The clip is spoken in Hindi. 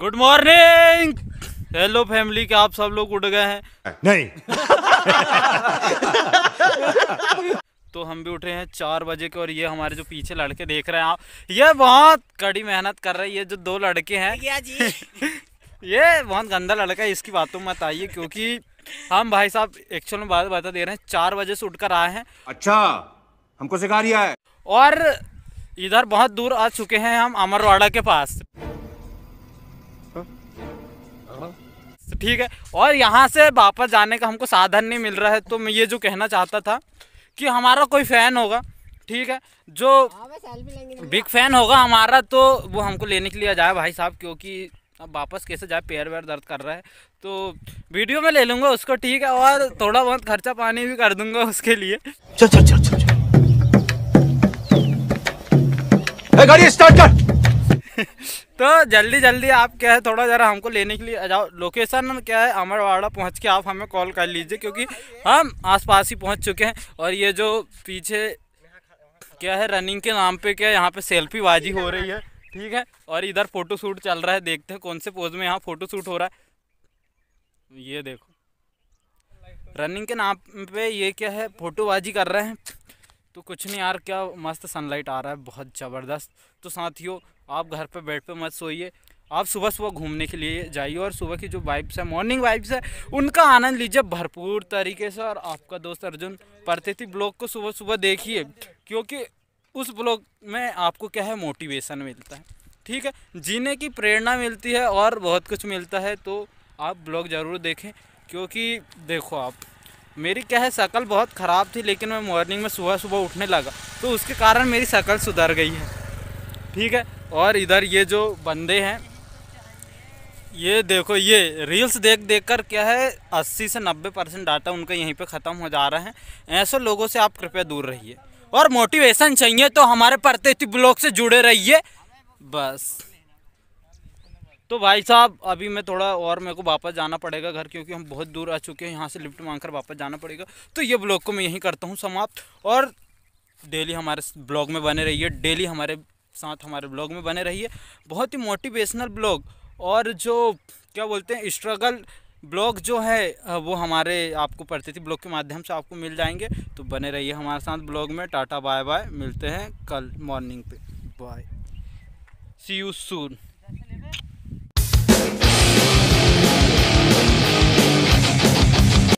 गुड मॉर्निंग हेलो फैमिली के आप सब लोग उठ गए हैं नहीं तो हम भी उठे हैं चार बजे के और ये हमारे जो पीछे लड़के देख रहे हैं आप ये बहुत कड़ी मेहनत कर रहे हैं ये जो दो लड़के हैं ये बहुत गंदा लड़का है इसकी बातों में मत आइए क्योंकि हम भाई साहब एक्चुअल में बात बता दे रहे हैं चार बजे से उठ कर आए हैं अच्छा हमको सिखा रिया है और इधर बहुत दूर आ चुके हैं हम अमरवाड़ा के पास हाँ। तो ठीक है और यहाँ से वापस जाने का हमको साधन नहीं मिल रहा है तो मैं ये जो कहना चाहता था कि हमारा कोई फ़ैन होगा ठीक है जो हाँ, बिग फैन होगा हमारा तो वो हमको लेने के लिए आ जाए भाई साहब क्योंकि अब वापस कैसे जाए पैर वैर दर्द कर रहा है तो वीडियो में ले लूँगा उसको ठीक है और थोड़ा बहुत खर्चा पानी भी कर दूंगा उसके लिए चल चल चल, चल। गाड़ी स्टार्ट कर तो जल्दी जल्दी आप क्या है थोड़ा ज़रा हमको लेने के लिए आ जाओ लोकेशन क्या है अमरवाड़ा पहुंच के आप हमें कॉल कर लीजिए क्योंकि हम आसपास ही पहुंच चुके हैं और ये जो पीछे क्या है रनिंग के नाम पे क्या है यहाँ पे सेल्फी बाजी हो रही है ठीक है और इधर फोटो शूट चल रहा है देखते हैं कौन से पोज में यहाँ फोटो शूट हो रहा है ये देखो रनिंग के नाम पे ये क्या है फोटोबाजी कर रहे हैं तो कुछ नहीं यार क्या मस्त सनलाइट आ रहा है बहुत ज़बरदस्त तो साथियों आप घर पे बेड पे मत सोइए आप सुबह सुबह घूमने के लिए जाइए और सुबह की जो वाइब्स है मॉर्निंग वाइब्स है उनका आनंद लीजिए भरपूर तरीके से और आपका दोस्त अर्जुन परतेती ब्लॉग को सुबह सुबह देखिए क्योंकि उस ब्लॉग में आपको क्या है मोटिवेशन मिलता है ठीक है जीने की प्रेरणा मिलती है और बहुत कुछ मिलता है तो आप ब्लॉग ज़रूर देखें क्योंकि देखो आप मेरी क्या है शकल बहुत ख़राब थी लेकिन मैं मॉर्निंग में सुबह सुबह उठने लगा तो उसके कारण मेरी शक्ल सुधर गई है ठीक है और इधर ये जो बंदे हैं ये देखो ये रील्स देख देख कर क्या है अस्सी से नब्बे परसेंट डाटा उनका यहीं पे ख़त्म हो जा रहा है ऐसे लोगों से आप कृपया दूर रहिए और मोटिवेशन चाहिए तो हमारे प्रतिथि ब्लॉग से जुड़े रहिए बस तो भाई साहब अभी मैं थोड़ा और मेरे को वापस जाना पड़ेगा घर क्योंकि हम बहुत दूर आ चुके हैं यहाँ से लिफ्ट मांग कर वापस जाना पड़ेगा तो ये ब्लॉग को मैं यहीं करता हूँ समाप्त और डेली हमारे ब्लॉग में बने रहिए डेली हमारे साथ हमारे ब्लॉग में बने रहिए बहुत ही मोटिवेशनल ब्लॉग और जो क्या बोलते हैं स्ट्रगल ब्लॉग जो है वो हमारे आपको थे ब्लॉग के माध्यम से आपको मिल जाएंगे तो बने रहिए हमारे साथ ब्लॉग में टाटा बाय बाय मिलते हैं कल मॉर्निंग पे बाय सी यू सून